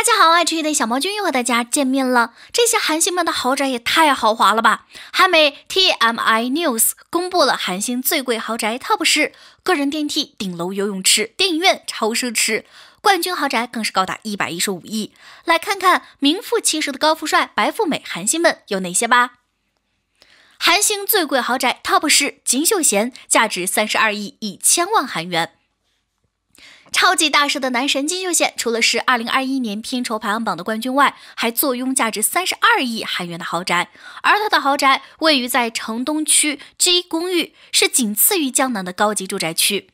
大家好，爱吃鱼的小毛君又和大家见面了。这些韩星们的豪宅也太豪华了吧！韩媒 T M I News 公布了韩星最贵豪宅 TOP 十，个人电梯、顶楼游泳池、电影院、超奢侈冠军豪宅更是高达一百一十五亿。来看看名副其实的高富帅、白富美韩星们有哪些吧。韩星最贵豪宅 TOP 十，金秀贤价值三十二亿一千万韩元。超级大师的男神金秀贤，除了是2021年片酬排行榜的冠军外，还坐拥价值三十二亿韩元的豪宅。而他的豪宅位于在城东区 G 公寓，是仅次于江南的高级住宅区，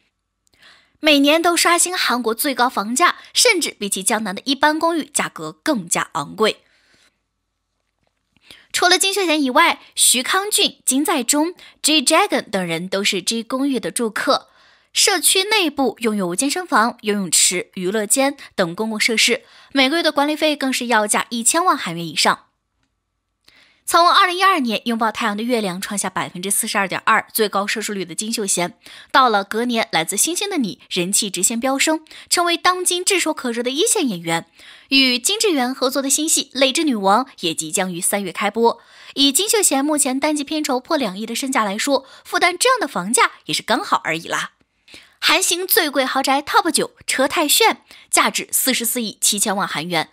每年都刷新韩国最高房价，甚至比起江南的一般公寓价格更加昂贵。除了金秀贤以外，徐康俊、金在中、G Dragon 等人都是 G 公寓的住客。社区内部拥有健身房、游泳池、娱乐间等公共设施，每个月的管理费更是要价一千万韩元以上。从二零一二年《拥抱太阳的月亮》创下百分之四十二点二最高收视率的金秀贤，到了隔年来自《星星的你》，人气直线飙升，成为当今炙手可热的一线演员。与金智媛合作的新戏《泪之女王》也即将于三月开播。以金秀贤目前单集片酬破两亿的身价来说，负担这样的房价也是刚好而已啦。韩星最贵豪宅 TOP 九，车太炫，价值四十四亿七千万韩元。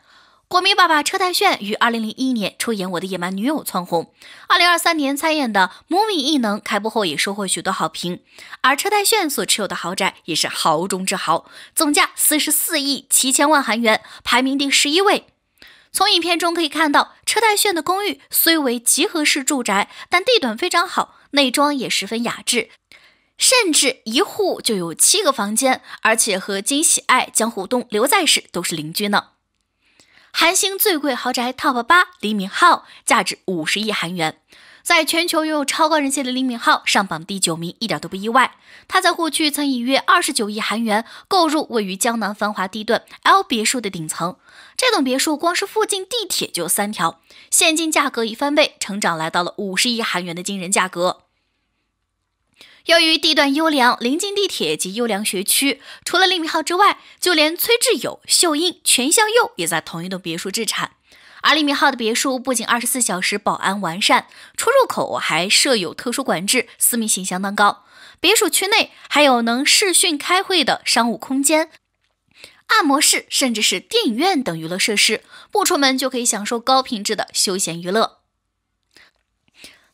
国民爸爸车太炫于二零零一年出演《我的野蛮女友》蹿红，二零二三年参演的《母米异能》开播后也收获许多好评。而车太炫所持有的豪宅也是豪中之豪，总价四十四亿七千万韩元，排名第十一位。从影片中可以看到，车太炫的公寓虽为集合式住宅，但地段非常好，内装也十分雅致。甚至一户就有七个房间，而且和金喜爱、江户东、刘在石都是邻居呢。韩星最贵豪宅 TOP 八，李敏镐价值五十亿韩元，在全球拥有超高人气的李敏镐上榜第九名一点都不意外。他在过去曾以约二十九亿韩元购入位于江南繁华地段 L 别墅的顶层，这栋别墅光是附近地铁就有三条，现金价格已翻倍，成长来到了五十亿韩元的惊人价格。由于地段优良，临近地铁及优良学区，除了李敏镐之外，就连崔智友、秀英、全孝佑也在同一栋别墅置产。而李敏镐的别墅不仅二十四小时保安完善，出入口还设有特殊管制，私密性相当高。别墅区内还有能视讯开会的商务空间、按摩室，甚至是电影院等娱乐设施，不出门就可以享受高品质的休闲娱乐。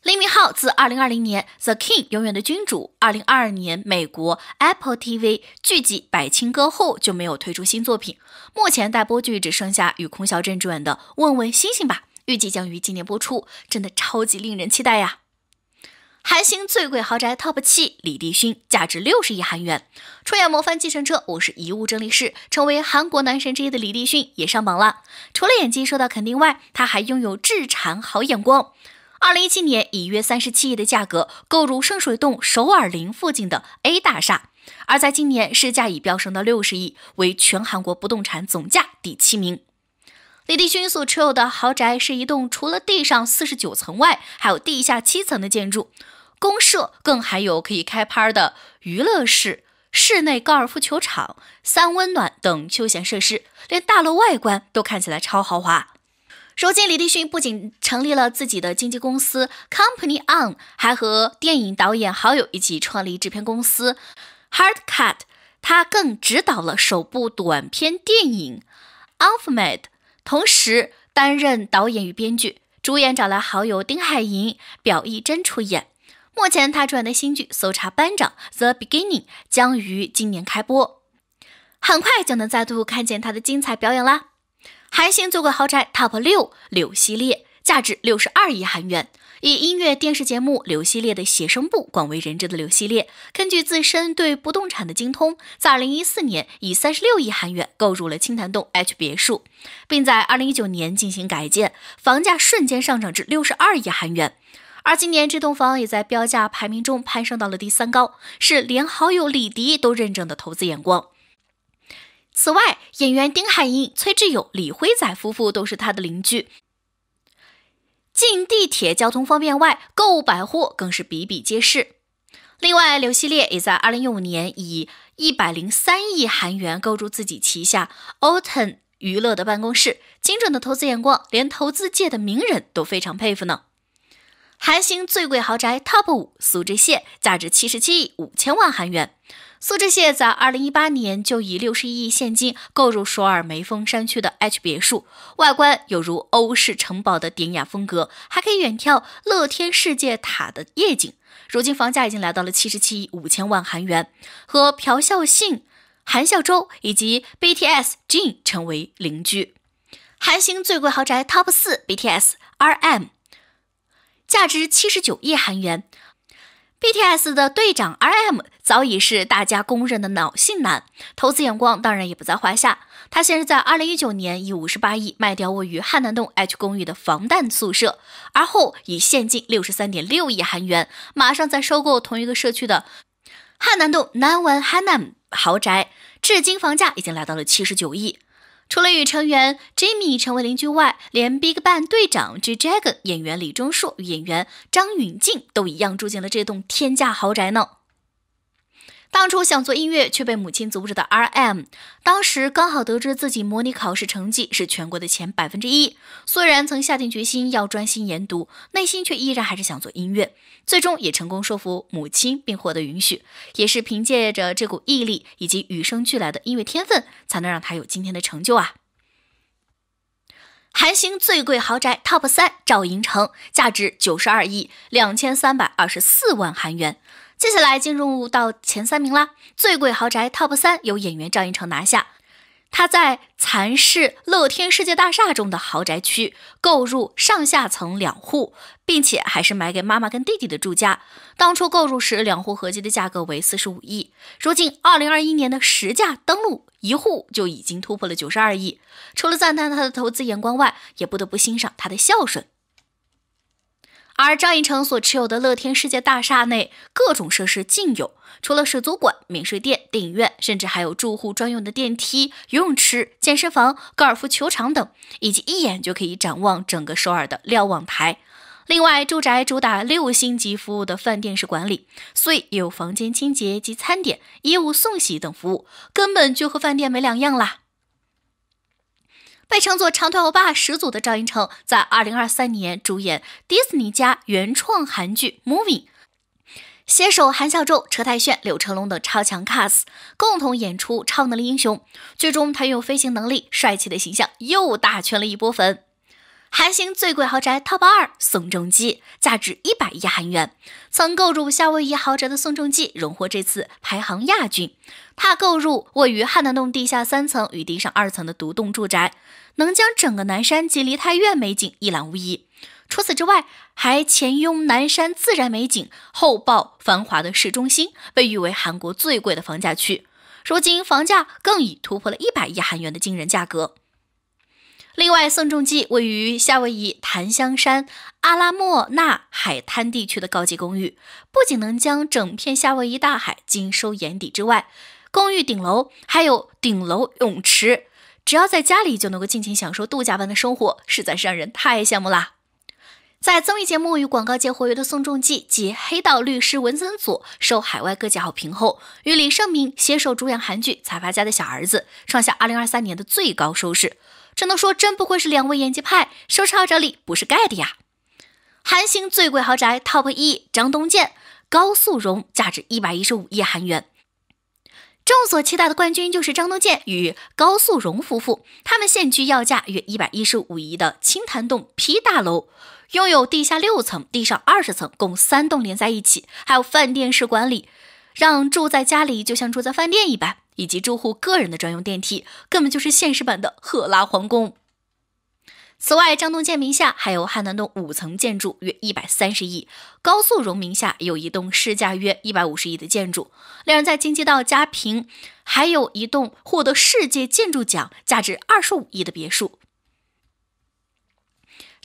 李敏镐自2020年《The King 永远的君主》、2022年美国 Apple TV 剧集《百青歌》后就没有推出新作品。目前待播剧只剩下与孔小镇主演的《问问星星吧》，预计将于今年播出，真的超级令人期待呀！韩星最贵豪宅 TOP 七，李帝勋价值六十亿韩元。出演《模范继承者》《我是遗物整理师》，成为韩国男神之一的李帝勋也上榜了。除了演技受到肯定外，他还拥有致产好眼光。二零一七年以约三十七亿的价格购入圣水洞首尔林附近的 A 大厦，而在今年市价已飙升到六十亿，为全韩国不动产总价第七名。李帝勋所持有的豪宅是一栋除了地上四十九层外，还有地下七层的建筑，公社更还有可以开拍的娱乐室、室内高尔夫球场、三温暖等休闲设施，连大楼外观都看起来超豪华。如今，李立勋不仅成立了自己的经纪公司 Company On，还和电影导演好友一起创立制片公司 Hard Cut。他更执导了首部短片电影《Alphamed》，同时担任导演与编剧。主演找来好友丁海寅、表意真出演。目前，他主演的新剧《搜查班长 The Beginning》将于今年开播，很快就能再度看见他的精彩表演啦！韩星做过豪宅 TOP 六柳系列，价值六十二亿韩元。以音乐电视节目柳系列的写生部广为人知的柳系列，根据自身对不动产的精通，在二零一四年以三十六亿韩元购入了青潭洞 H 别墅，并在二零一九年进行改建，房价瞬间上涨至六十二亿韩元。而今年这栋房也在标价排名中攀升到了第三高，是连好友李迪都认证的投资眼光。此外，演员丁海寅、崔智友、李辉仔夫妇都是他的邻居。近地铁交通方便外，购物百货更是比比皆是。另外，刘熙烈也在二零一五年以一百零三亿韩元购入自己旗下 O t o n 娱乐的办公室。精准的投资眼光，连投资界的名人都非常佩服呢。韩星最贵豪宅 TOP 五，苏志燮价值七十七亿五千万韩元。苏志燮在2018年就以61亿现金购入首尔梅峰山区的 H 别墅，外观有如欧式城堡的典雅风格，还可以远眺乐天世界塔的夜景。如今房价已经来到了77亿5千万韩元，和朴孝信、韩孝周以及 BTS Jin 成为邻居。韩星最贵豪宅 TOP4，BTS RM，价值79亿韩元。BTS 的队长 RM 早已是大家公认的脑性男，投资眼光当然也不在话下。他先是在二零一九年以五十八亿卖掉位于汉南洞 H 公寓的防弹宿舍，而后以现金六十三点六亿韩元，马上再收购同一个社区的汉南洞 n a n w n Hanam 豪宅，至今房价已经来到了七十九亿。除了与成员 Jimmy 成为邻居外，连 BigBang 队长 J Dragon、演员李钟硕与演员张允静都一样住进了这栋天价豪宅呢。当初想做音乐却被母亲阻止的 RM，当时刚好得知自己模拟考试成绩是全国的前百分之一，虽然曾下定决心要专心研读，内心却依然还是想做音乐。最终也成功说服母亲并获得允许，也是凭借着这股毅力以及与生俱来的音乐天分，才能让他有今天的成就啊。韩星最贵豪宅 TOP 三，赵寅成价值九十二亿两千三百二十四万韩元。接下来进入到前三名啦，最贵豪宅 TOP 三由演员赵寅成拿下。他在蚕室乐天世界大厦中的豪宅区购入上下层两户，并且还是买给妈妈跟弟弟的住家。当初购入时，两户合计的价格为四十五亿，如今二零二一年的实价登陆，一户就已经突破了九十二亿。除了赞叹他的投资眼光外，也不得不欣赏他的孝顺。而张映成所持有的乐天世界大厦内，各种设施尽有，除了水族馆、免税店、电影院，甚至还有住户专用的电梯、游泳池、健身房、高尔夫球场等，以及一眼就可以展望整个首尔的瞭望台。另外，住宅主打六星级服务的饭店式管理，所以也有房间清洁及餐点、衣物送洗等服务，根本就和饭店没两样啦。被称作长腿欧巴始祖的赵寅成，在二零二三年主演迪士尼家原创韩剧《m o v i e 携手韩孝周、车太铉、柳成龙等超强 cast，共同演出《超能力英雄》。最终，他用飞行能力帅气的形象，又大圈了一波粉。韩星最贵豪宅 TOP 二宋仲基，价值一百亿韩元。曾购入夏威夷豪宅的宋仲基荣获这次排行亚军。他购入位于汉南洞地下三层与地上二层的独栋住宅，能将整个南山及梨泰院美景一览无遗。除此之外，还前拥南山自然美景，后抱繁华的市中心，被誉为韩国最贵的房价区。如今房价更已突破了一百亿韩元的惊人价格。另外，宋仲基位于夏威夷檀香山阿拉莫纳海滩地区的高级公寓，不仅能将整片夏威夷大海尽收眼底，之外，公寓顶楼还有顶楼泳池，只要在家里就能够尽情享受度假般的生活，实在是让人太羡慕啦。在综艺节目与广告界活跃的宋仲基及黑道律师文森佐受海外各界好评后，与李胜明携手主演韩剧《财阀家的小儿子》，创下2023年的最高收视。只能说，真不愧是两位演技派，收视号召里不是盖的呀！韩星最贵豪宅 TOP 一，张东健、高素荣价值一百一十五亿韩元。众所期待的冠军就是张东健与高素荣夫妇，他们现居要价约一百一十五亿的青潭洞 P 大楼，拥有地下六层、地上二十层，共三栋连在一起，还有饭店式管理，让住在家里就像住在饭店一般。以及住户个人的专用电梯，根本就是现实版的赫拉皇宫。此外，张东健名下还有汉南洞五层建筑约一百三十亿，高素荣名下有一栋市价约一百五十亿的建筑。两人在京畿道家平还有一栋获得世界建筑奖、价值二十五亿的别墅。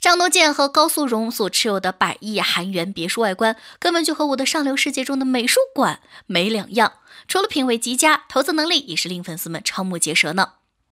张东健和高素荣所持有的百亿韩元别墅外观，根本就和我的上流世界中的美术馆没两样。除了品味极佳，投资能力也是令粉丝们瞠目结舌呢。